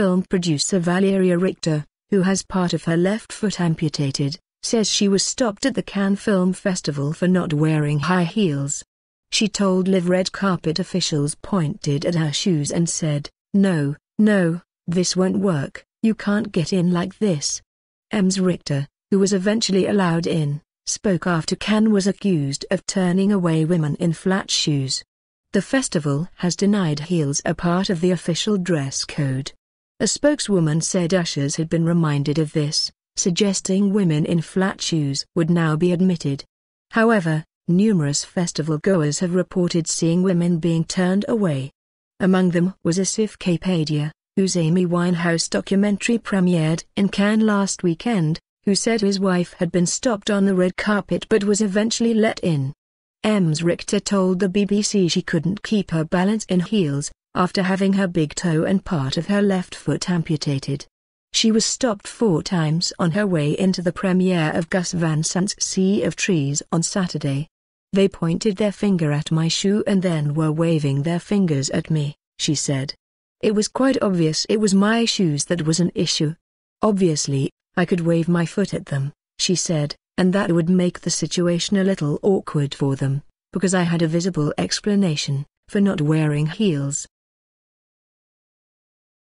film producer Valeria Richter, who has part of her left foot amputated, says she was stopped at the Cannes Film Festival for not wearing high heels. She told live red carpet officials pointed at her shoes and said, No, no, this won't work, you can't get in like this. Ems Richter, who was eventually allowed in, spoke after Cannes was accused of turning away women in flat shoes. The festival has denied heels a part of the official dress code. A spokeswoman said ushers had been reminded of this, suggesting women in flat shoes would now be admitted. However, numerous festival goers have reported seeing women being turned away. Among them was Asif Kapadia, whose Amy Winehouse documentary premiered in Cannes last weekend, who said his wife had been stopped on the red carpet but was eventually let in. Ems Richter told the BBC she couldn't keep her balance in heels after having her big toe and part of her left foot amputated. She was stopped four times on her way into the premiere of Gus Van Sant's Sea of Trees on Saturday. They pointed their finger at my shoe and then were waving their fingers at me, she said. It was quite obvious it was my shoes that was an issue. Obviously, I could wave my foot at them, she said, and that would make the situation a little awkward for them, because I had a visible explanation for not wearing heels.